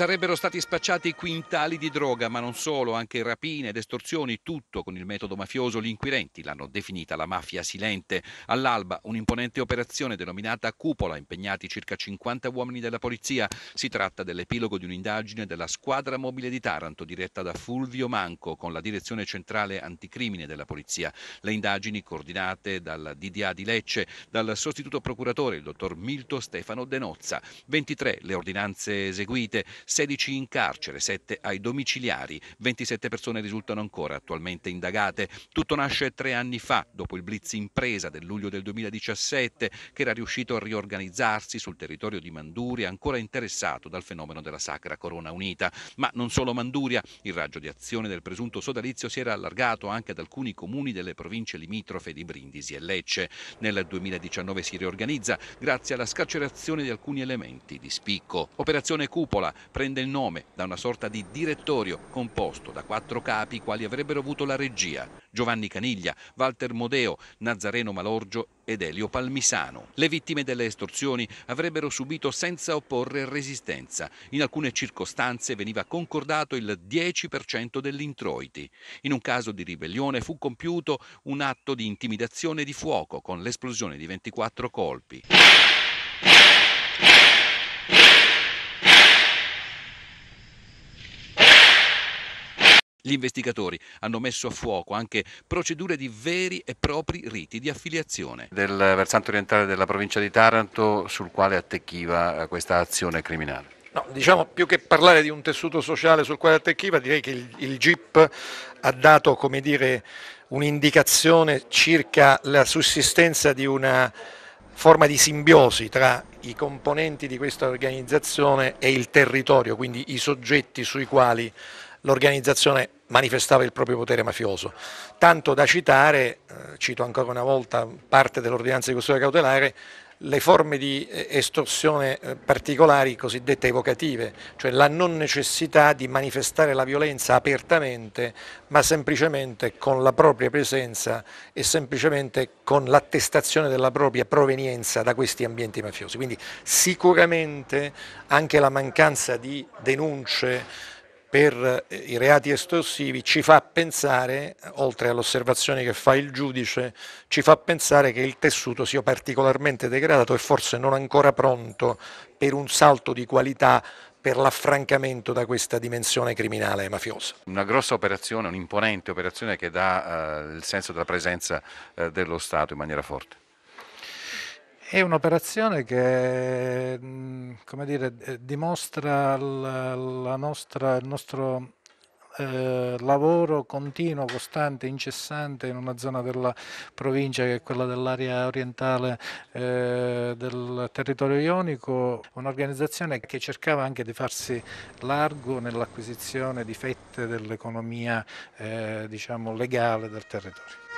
Sarebbero stati spacciati quintali di droga, ma non solo, anche rapine ed estorsioni, tutto con il metodo mafioso. Gli inquirenti l'hanno definita la mafia silente. All'alba un'imponente operazione denominata Cupola, impegnati circa 50 uomini della polizia. Si tratta dell'epilogo di un'indagine della squadra mobile di Taranto, diretta da Fulvio Manco, con la direzione centrale anticrimine della polizia. Le indagini coordinate dal DDA di Lecce, dal sostituto procuratore, il dottor Milto Stefano De Nozza. 23 le ordinanze eseguite 16 in carcere, 7 ai domiciliari, 27 persone risultano ancora attualmente indagate. Tutto nasce tre anni fa, dopo il blitz impresa del luglio del 2017, che era riuscito a riorganizzarsi sul territorio di Manduria, ancora interessato dal fenomeno della Sacra Corona Unita. Ma non solo Manduria, il raggio di azione del presunto sodalizio si era allargato anche ad alcuni comuni delle province limitrofe di Brindisi e Lecce. Nel 2019 si riorganizza grazie alla scarcerazione di alcuni elementi di spicco. Operazione Cupola, prende il nome da una sorta di direttorio composto da quattro capi quali avrebbero avuto la regia, Giovanni Caniglia, Walter Modeo, Nazareno Malorgio ed Elio Palmisano. Le vittime delle estorsioni avrebbero subito senza opporre resistenza. In alcune circostanze veniva concordato il 10% degli introiti. In un caso di ribellione fu compiuto un atto di intimidazione di fuoco con l'esplosione di 24 colpi. Gli investigatori hanno messo a fuoco anche procedure di veri e propri riti di affiliazione. Del versante orientale della provincia di Taranto sul quale attecchiva eh, questa azione criminale. No, diciamo più che parlare di un tessuto sociale sul quale attecchiva, direi che il, il GIP ha dato un'indicazione circa la sussistenza di una forma di simbiosi tra i componenti di questa organizzazione e il territorio, quindi i soggetti sui quali l'organizzazione manifestava il proprio potere mafioso. Tanto da citare, eh, cito ancora una volta parte dell'ordinanza di custodia cautelare, le forme di eh, estorsione eh, particolari cosiddette evocative, cioè la non necessità di manifestare la violenza apertamente, ma semplicemente con la propria presenza e semplicemente con l'attestazione della propria provenienza da questi ambienti mafiosi. Quindi sicuramente anche la mancanza di denunce per eh, i reati estorsivi ci fa pensare, oltre all'osservazione che fa il giudice, ci fa pensare che il tessuto sia particolarmente degradato e forse non ancora pronto per un salto di qualità per l'affrancamento da questa dimensione criminale e mafiosa. Una grossa operazione, un'imponente operazione che dà eh, il senso della presenza eh, dello Stato in maniera forte. È un'operazione che dire, eh, dimostra nostra, il nostro eh, lavoro continuo, costante, incessante in una zona della provincia che è quella dell'area orientale eh, del territorio ionico, un'organizzazione che cercava anche di farsi largo nell'acquisizione di fette dell'economia eh, diciamo, legale del territorio.